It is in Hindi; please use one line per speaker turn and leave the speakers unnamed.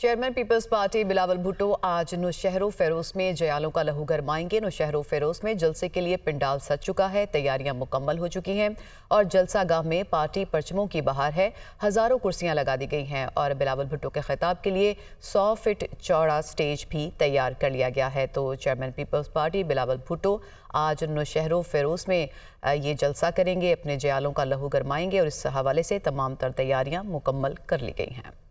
chairman people's party Bilawal Bhutto आज नुशहरो फेरोज में जयालों का लहू गरमाएंगे नुशहरो फेरोज़ में जलसे के लिए पिंडाल सज चुका है तैयारियां मुकम्मल हो चुकी हैं और जलसा गाह में पार्टी परचमों की बहार है हज़ारों कुर्सियां लगा दी गई हैं और बिलावल भुट्टो के खिताब के लिए 100 फिट चौड़ा स्टेज भी तैयार कर लिया गया है तो chairman people's party Bilawal Bhutto आज नुशहरो फेरोज़ में ये जलसा करेंगे अपने जयालों का लहू गरमाएंगे और इस हवाले से तमाम तर तैयारियाँ मुकम्मल कर ली गई हैं